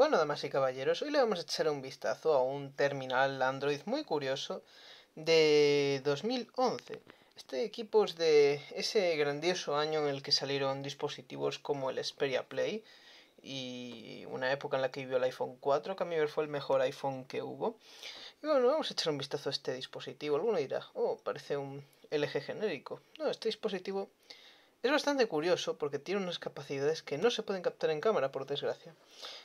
Bueno, damas y caballeros, hoy le vamos a echar un vistazo a un terminal Android muy curioso de 2011. Este equipo es de ese grandioso año en el que salieron dispositivos como el Xperia Play y una época en la que vivió el iPhone 4, que a mi ver fue el mejor iPhone que hubo. Y bueno, vamos a echar un vistazo a este dispositivo. Alguno dirá, oh, parece un LG genérico. No, este dispositivo es bastante curioso porque tiene unas capacidades que no se pueden captar en cámara, por desgracia.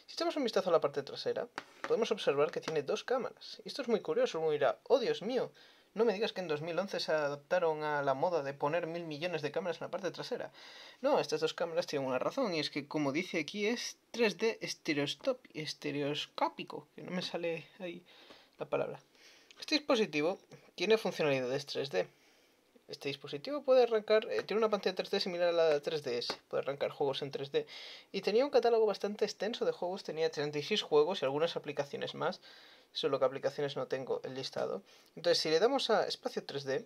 Si echamos un vistazo a la parte trasera, podemos observar que tiene dos cámaras. Y esto es muy curioso, uno dirá, oh Dios mío, no me digas que en 2011 se adaptaron a la moda de poner mil millones de cámaras en la parte trasera. No, estas dos cámaras tienen una razón, y es que como dice aquí es 3D estereoscópico, que no me sale ahí la palabra. Este dispositivo tiene funcionalidades 3D, este dispositivo puede arrancar, eh, tiene una pantalla 3D similar a la de 3DS, puede arrancar juegos en 3D y tenía un catálogo bastante extenso de juegos, tenía 36 juegos y algunas aplicaciones más, solo que aplicaciones no tengo el listado. Entonces si le damos a espacio 3D,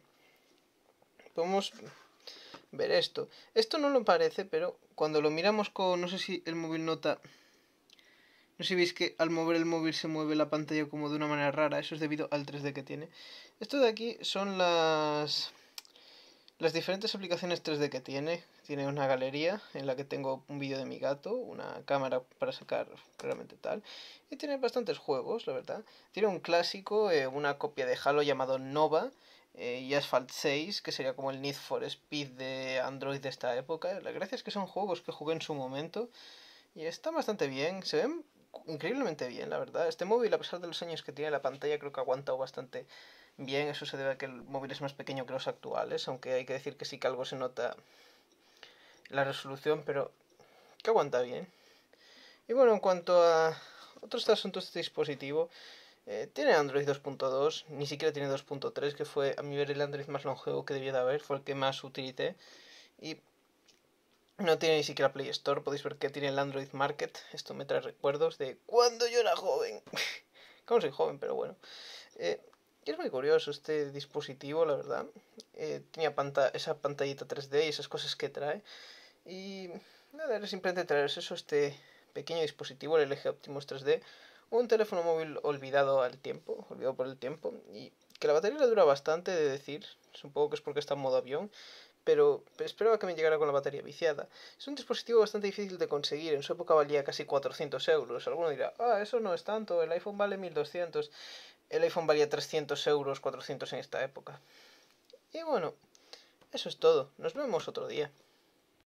podemos ver esto. Esto no lo parece, pero cuando lo miramos con, no sé si el móvil nota... No sé si veis que al mover el móvil se mueve la pantalla como de una manera rara, eso es debido al 3D que tiene. Esto de aquí son las las diferentes aplicaciones 3D que tiene, tiene una galería en la que tengo un vídeo de mi gato, una cámara para sacar realmente tal, y tiene bastantes juegos, la verdad. Tiene un clásico, eh, una copia de Halo llamado Nova, eh, y Asphalt 6, que sería como el Need for Speed de Android de esta época. La gracia es que son juegos que jugué en su momento, y están bastante bien, se ven increíblemente bien, la verdad. Este móvil, a pesar de los años que tiene la pantalla, creo que aguanta aguantado bastante bien, eso se debe a que el móvil es más pequeño que los actuales, aunque hay que decir que sí que algo se nota la resolución, pero que aguanta bien. Y bueno, en cuanto a otros asuntos de este dispositivo, eh, tiene Android 2.2, ni siquiera tiene 2.3, que fue a mi ver el Android más longevo que debía de haber, fue el que más utilité. Y no tiene ni siquiera Play Store, podéis ver que tiene el Android Market. Esto me trae recuerdos de cuando yo era joven. Como soy joven, pero bueno. Eh, es muy curioso este dispositivo, la verdad. Eh, tenía esa pantallita 3D y esas cosas que trae. Y nada, era simplemente traeros eso, este pequeño dispositivo, el LG Optimus 3D, un teléfono móvil olvidado al tiempo, olvidado por el tiempo, y que la batería le dura bastante, de decir, supongo que es porque está en modo avión, pero esperaba que me llegara con la batería viciada. Es un dispositivo bastante difícil de conseguir, en su época valía casi 400 euros. Alguno dirá, ah, eso no es tanto, el iPhone vale 1200 el iPhone valía 300 euros, 400 en esta época. Y bueno, eso es todo. Nos vemos otro día.